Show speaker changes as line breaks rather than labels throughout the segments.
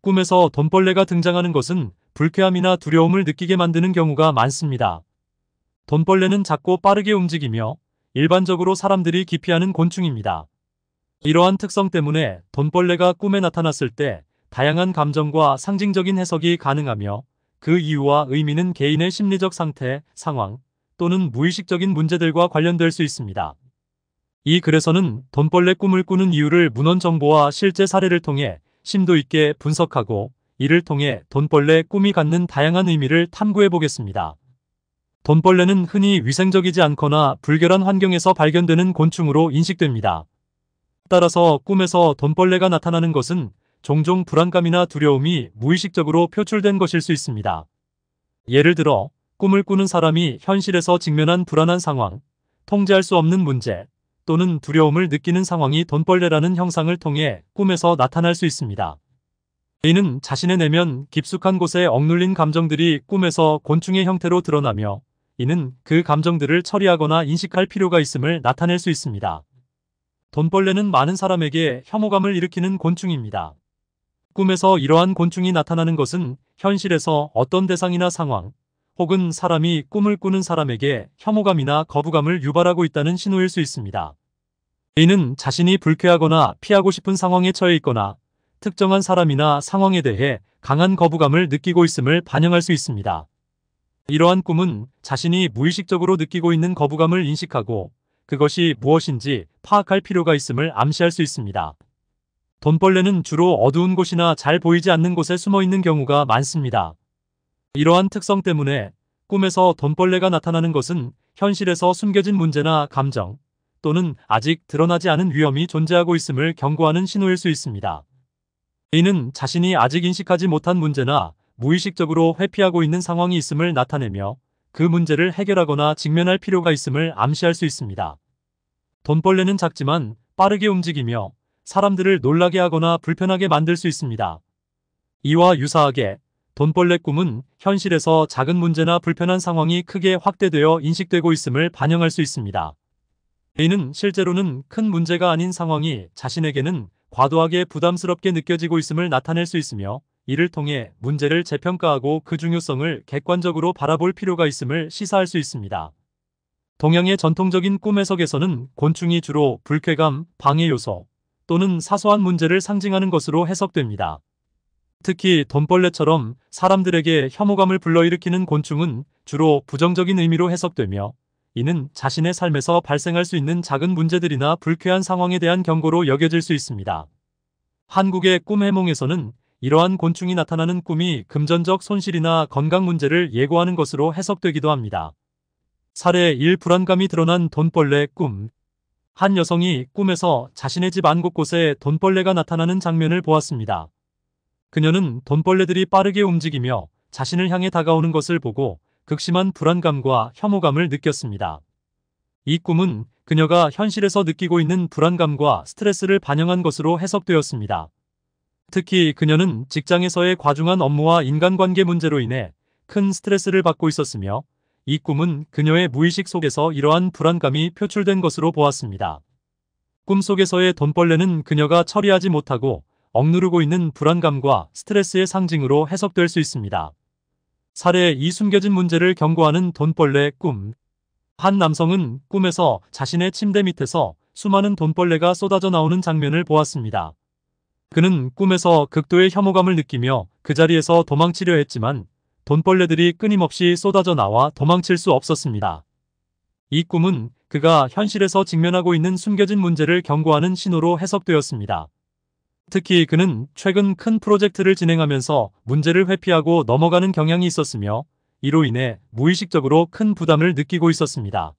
꿈에서 돈벌레가 등장하는 것은 불쾌함이나 두려움을 느끼게 만드는 경우가 많습니다. 돈벌레는 작고 빠르게 움직이며 일반적으로 사람들이 기피하는 곤충입니다. 이러한 특성 때문에 돈벌레가 꿈에 나타났을 때 다양한 감정과 상징적인 해석이 가능하며 그 이유와 의미는 개인의 심리적 상태, 상황 또는 무의식적인 문제들과 관련될 수 있습니다. 이 글에서는 돈벌레 꿈을 꾸는 이유를 문헌 정보와 실제 사례를 통해 심도 있게 분석하고 이를 통해 돈벌레 꿈이 갖는 다양한 의미를 탐구해 보겠습니다. 돈벌레는 흔히 위생적이지 않거나 불결한 환경에서 발견되는 곤충으로 인식됩니다. 따라서 꿈에서 돈벌레가 나타나는 것은 종종 불안감이나 두려움이 무의식적으로 표출된 것일 수 있습니다. 예를 들어 꿈을 꾸는 사람이 현실에서 직면한 불안한 상황, 통제할 수 없는 문제, 또는 두려움을 느끼는 상황이 돈벌레라는 형상을 통해 꿈에서 나타날 수 있습니다. 이는 자신의 내면 깊숙한 곳에 억눌린 감정들이 꿈에서 곤충의 형태로 드러나며 이는 그 감정들을 처리하거나 인식할 필요가 있음을 나타낼 수 있습니다. 돈벌레는 많은 사람에게 혐오감을 일으키는 곤충입니다. 꿈에서 이러한 곤충이 나타나는 것은 현실에서 어떤 대상이나 상황 혹은 사람이 꿈을 꾸는 사람에게 혐오감이나 거부감을 유발하고 있다는 신호일 수 있습니다. A는 자신이 불쾌하거나 피하고 싶은 상황에 처해 있거나 특정한 사람이나 상황에 대해 강한 거부감을 느끼고 있음을 반영할 수 있습니다. 이러한 꿈은 자신이 무의식적으로 느끼고 있는 거부감을 인식하고 그것이 무엇인지 파악할 필요가 있음을 암시할 수 있습니다. 돈벌레는 주로 어두운 곳이나 잘 보이지 않는 곳에 숨어 있는 경우가 많습니다. 이러한 특성 때문에 꿈에서 돈벌레가 나타나는 것은 현실에서 숨겨진 문제나 감정, 또는 아직 드러나지 않은 위험이 존재하고 있음을 경고하는 신호일 수 있습니다. a 는 자신이 아직 인식하지 못한 문제나 무의식적으로 회피하고 있는 상황이 있음을 나타내며 그 문제를 해결하거나 직면할 필요가 있음을 암시할 수 있습니다. 돈벌레는 작지만 빠르게 움직이며 사람들을 놀라게 하거나 불편하게 만들 수 있습니다. 이와 유사하게 돈벌레 꿈은 현실에서 작은 문제나 불편한 상황이 크게 확대되어 인식되고 있음을 반영할 수 있습니다. 이는 실제로는 큰 문제가 아닌 상황이 자신에게는 과도하게 부담스럽게 느껴지고 있음을 나타낼 수 있으며 이를 통해 문제를 재평가하고 그 중요성을 객관적으로 바라볼 필요가 있음을 시사할 수 있습니다. 동양의 전통적인 꿈 해석에서는 곤충이 주로 불쾌감, 방해 요소 또는 사소한 문제를 상징하는 것으로 해석됩니다. 특히 돈벌레처럼 사람들에게 혐오감을 불러일으키는 곤충은 주로 부정적인 의미로 해석되며 이는 자신의 삶에서 발생할 수 있는 작은 문제들이나 불쾌한 상황에 대한 경고로 여겨질 수 있습니다. 한국의 꿈 해몽에서는 이러한 곤충이 나타나는 꿈이 금전적 손실이나 건강 문제를 예고하는 것으로 해석되기도 합니다. 사례 1 불안감이 드러난 돈벌레 꿈 한 여성이 꿈에서 자신의 집 안 곳곳에 돈벌레가 나타나는 장면을 보았습니다. 그녀는 돈벌레들이 빠르게 움직이며 자신을 향해 다가오는 것을 보고 극심한 불안감과 혐오감을 느꼈습니다. 이 꿈은 그녀가 현실에서 느끼고 있는 불안감과 스트레스를 반영한 것으로 해석되었습니다. 특히 그녀는 직장에서의 과중한 업무와 인간관계 문제로 인해 큰 스트레스를 받고 있었으며 이 꿈은 그녀의 무의식 속에서 이러한 불안감이 표출된 것으로 보았습니다. 꿈속에서의 돈벌레는 그녀가 처리하지 못하고 억누르고 있는 불안감과 스트레스의 상징으로 해석될 수 있습니다. 사례 이 숨겨진 문제를 경고하는 돈벌레 꿈. 한 남성은 꿈에서 자신의 침대 밑에서 수많은 돈벌레가 쏟아져 나오는 장면을 보았습니다. 그는 꿈에서 극도의 혐오감을 느끼며 그 자리에서 도망치려 했지만 돈벌레들이 끊임없이 쏟아져 나와 도망칠 수 없었습니다. 이 꿈은 그가 현실에서 직면하고 있는 숨겨진 문제를 경고하는 신호로 해석되었습니다. 특히 그는 최근 큰 프로젝트를 진행하면서 문제를 회피하고 넘어가는 경향이 있었으며 이로 인해 무의식적으로 큰 부담을 느끼고 있었습니다.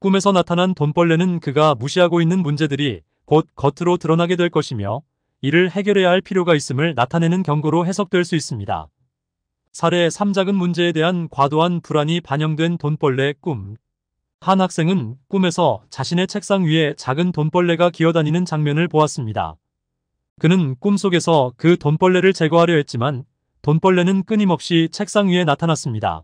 꿈에서 나타난 돈벌레는 그가 무시하고 있는 문제들이 곧 겉으로 드러나게 될 것이며 이를 해결해야 할 필요가 있음을 나타내는 경고로 해석될 수 있습니다. 사례 3작은 문제에 대한 과도한 불안이 반영된 돈벌레 꿈. 한 학생은 꿈에서 자신의 책상 위에 작은 돈벌레가 기어다니는 장면을 보았습니다. 그는 꿈속에서 그 돈벌레를 제거하려 했지만 돈벌레는 끊임없이 책상 위에 나타났습니다.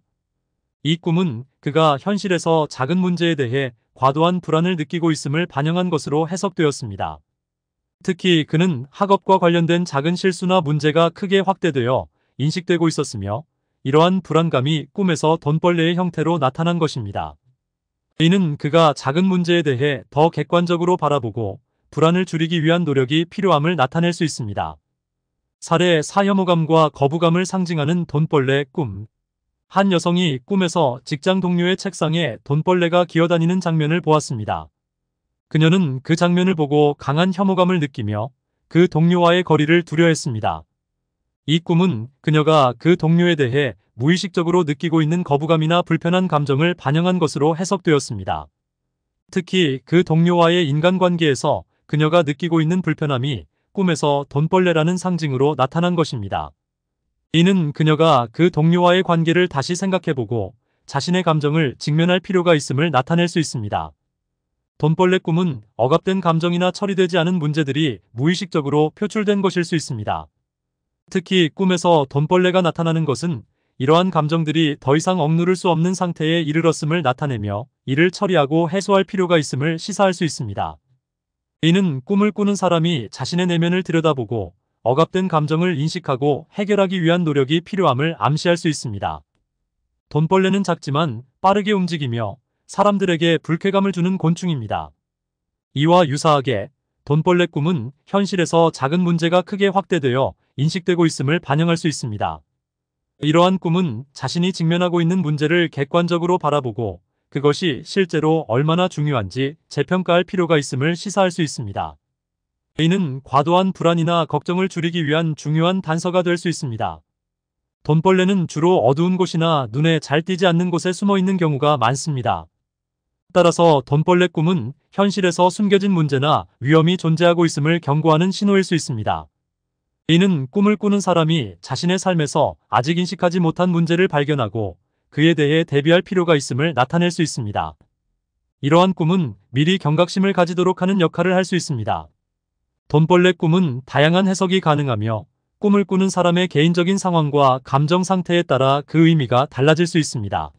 이 꿈은 그가 현실에서 작은 문제에 대해 과도한 불안을 느끼고 있음을 반영한 것으로 해석되었습니다. 특히 그는 학업과 관련된 작은 실수나 문제가 크게 확대되어 인식되고 있었으며 이러한 불안감이 꿈에서 돈벌레의 형태로 나타난 것입니다. 이는 그가 작은 문제에 대해 더 객관적으로 바라보고 불안을 줄이기 위한 노력이 필요함을 나타낼 수 있습니다. 사례 사혐오감과 거부감을 상징하는 돈벌레 꿈. 한 여성이 꿈에서 직장 동료의 책상에 돈벌레가 기어다니는 장면을 보았습니다. 그녀는 그 장면을 보고 강한 혐오감을 느끼며 그 동료와의 거리를 두려했습니다. 이 꿈은 그녀가 그 동료에 대해 무의식적으로 느끼고 있는 거부감이나 불편한 감정을 반영한 것으로 해석되었습니다. 특히 그 동료와의 인간관계에서 그녀가 느끼고 있는 불편함이 꿈에서 돈벌레라는 상징으로 나타난 것입니다. 이는 그녀가 그 동료와의 관계를 다시 생각해보고 자신의 감정을 직면할 필요가 있음을 나타낼 수 있습니다. 돈벌레 꿈은 억압된 감정이나 처리되지 않은 문제들이 무의식적으로 표출된 것일 수 있습니다. 특히 꿈에서 돈벌레가 나타나는 것은 이러한 감정들이 더 이상 억누를 수 없는 상태에 이르렀음을 나타내며 이를 처리하고 해소할 필요가 있음을 시사할 수 있습니다. A는 꿈을 꾸는 사람이 자신의 내면을 들여다보고 억압된 감정을 인식하고 해결하기 위한 노력이 필요함을 암시할 수 있습니다. 돈벌레는 작지만 빠르게 움직이며 사람들에게 불쾌감을 주는 곤충입니다. 이와 유사하게 돈벌레 꿈은 현실에서 작은 문제가 크게 확대되어 인식되고 있음을 반영할 수 있습니다. 이러한 꿈은 자신이 직면하고 있는 문제를 객관적으로 바라보고 그것이 실제로 얼마나 중요한지 재평가할 필요가 있음을 시사할 수 있습니다. 이는 과도한 불안이나 걱정을 줄이기 위한 중요한 단서가 될 수 있습니다. 돈벌레는 주로 어두운 곳이나 눈에 잘 띄지 않는 곳에 숨어 있는 경우가 많습니다. 따라서 돈벌레 꿈은 현실에서 숨겨진 문제나 위험이 존재하고 있음을 경고하는 신호일 수 있습니다. 이는 꿈을 꾸는 사람이 자신의 삶에서 아직 인식하지 못한 문제를 발견하고 그에 대해 대비할 필요가 있음을 나타낼 수 있습니다. 이러한 꿈은 미리 경각심을 가지도록 하는 역할을 할 수 있습니다. 돈벌레 꿈은 다양한 해석이 가능하며 꿈을 꾸는 사람의 개인적인 상황과 감정 상태에 따라 그 의미가 달라질 수 있습니다.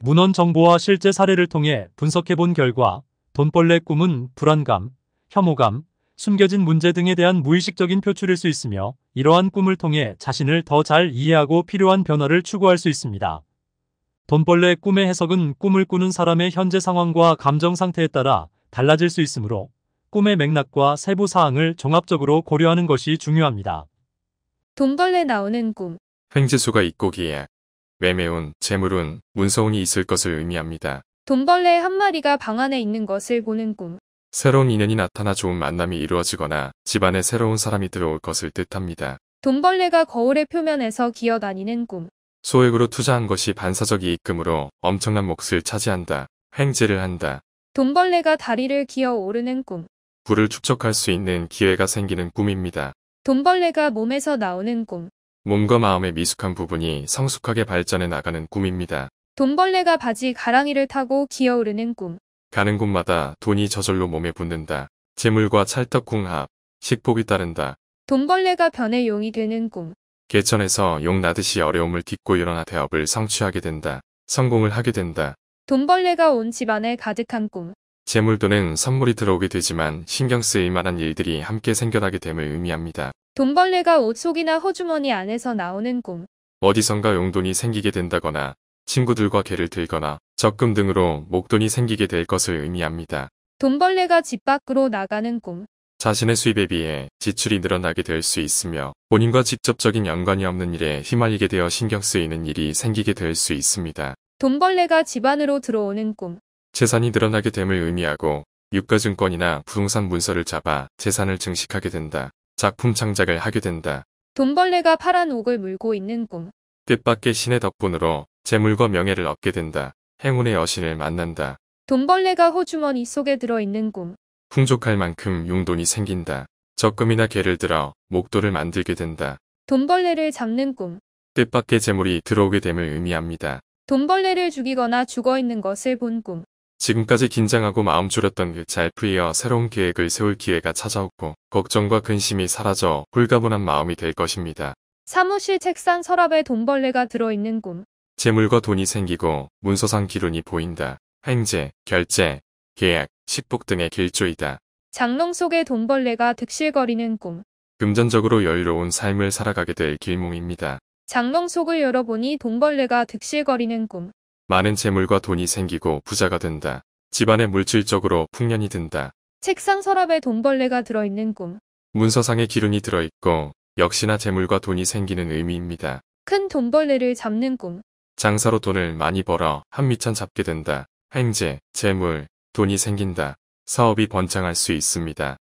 문헌 정보와 실제 사례를 통해 분석해본 결과 돈벌레 꿈은 불안감, 혐오감, 숨겨진 문제 등에 대한 무의식적인 표출일 수 있으며 이러한 꿈을 통해 자신을 더 잘 이해하고 필요한 변화를 추구할 수 있습니다. 돈벌레 꿈의 해석은 꿈을 꾸는 사람의 현재 상황과 감정 상태에 따라 달라질 수 있으므로 꿈의 맥락과 세부 사항을 종합적으로 고려하는 것이 중요합니다.
돈벌레 나오는 꿈
횡재수가 있고 기에 매매운 재물운, 문서운이 있을 것을 의미합니다.
돈벌레 한 마리가 방 안에 있는 것을 보는 꿈
새로운 인연이 나타나 좋은 만남이 이루어지거나 집안에 새로운 사람이 들어올 것을 뜻합니다.
돈벌레가 거울의 표면에서 기어다니는 꿈
소액으로 투자한 것이 반사적 이익금으로 엄청난 몫을 차지한다. 횡재를 한다.
돈벌레가 다리를 기어 오르는 꿈.
부를 축적할 수 있는 기회가 생기는 꿈입니다.
돈벌레가 몸에서 나오는 꿈.
몸과 마음의 미숙한 부분이 성숙하게 발전해 나가는 꿈입니다.
돈벌레가 바지 가랑이를 타고 기어오르는 꿈.
가는 곳마다 돈이 저절로 몸에 붙는다. 재물과 찰떡궁합, 식복이 따른다.
돈벌레가 변의 용이 되는 꿈.
개천에서 용 나듯이 어려움을 딛고 일어나 대업을 성취하게 된다. 성공을 하게 된다.
돈벌레가 온 집안에 가득한 꿈.
재물 또는 선물이 들어오게 되지만 신경 쓰일 만한 일들이 함께 생겨나게 됨을 의미합니다.
돈벌레가 옷 속이나 허주머니 안에서 나오는 꿈.
어디선가 용돈이 생기게 된다거나 친구들과 개를 들거나 적금 등으로 목돈이 생기게 될 것을 의미합니다.
돈벌레가 집 밖으로 나가는 꿈.
자신의 수입에 비해 지출이 늘어나게 될 수 있으며 본인과 직접적인 연관이 없는 일에 휘말리게 되어 신경 쓰이는 일이 생기게 될 수 있습니다.
돈벌레가 집안으로 들어오는 꿈
재산이 늘어나게 됨을 의미하고 유가증권이나 부동산 문서를 잡아 재산을 증식하게 된다. 작품 창작을 하게 된다.
돈벌레가 파란 옥을 물고 있는 꿈
뜻밖의 신의 덕분으로 재물과 명예를 얻게 된다. 행운의 여신을 만난다.
돈벌레가 호주머니 속에 들어있는 꿈
풍족할 만큼 용돈이 생긴다. 적금이나 개를 들어 목돈을 만들게 된다.
돈벌레를 잡는 꿈.
뜻밖의 재물이 들어오게 됨을 의미합니다.
돈벌레를 죽이거나 죽어있는 것을 본 꿈.
지금까지 긴장하고 마음 졸였던 그 잘풀이어 새로운 계획을 세울 기회가 찾아오고 걱정과 근심이 사라져 홀가분한 마음이 될 것입니다.
사무실 책상 서랍에 돈벌레가 들어있는 꿈.
재물과 돈이 생기고 문서상 기운이 보인다. 행제, 결제, 계약, 식복 등의 길조이다.
장롱 속의 돈벌레가 득실거리는 꿈.
금전적으로 여유로운 삶을 살아가게 될 길몽입니다.
장롱 속을 열어보니 돈벌레가 득실거리는 꿈.
많은 재물과 돈이 생기고 부자가 된다. 집안에 물질적으로 풍년이 든다.
책상 서랍에 돈벌레가 들어있는 꿈.
문서상에 기운이 들어있고 역시나 재물과 돈이 생기는 의미입니다.
큰 돈벌레를 잡는 꿈.
장사로 돈을 많이 벌어 한미천 잡게 된다. 행제, 재물, 돈이 생긴다. 사업이 번창할 수 있습니다.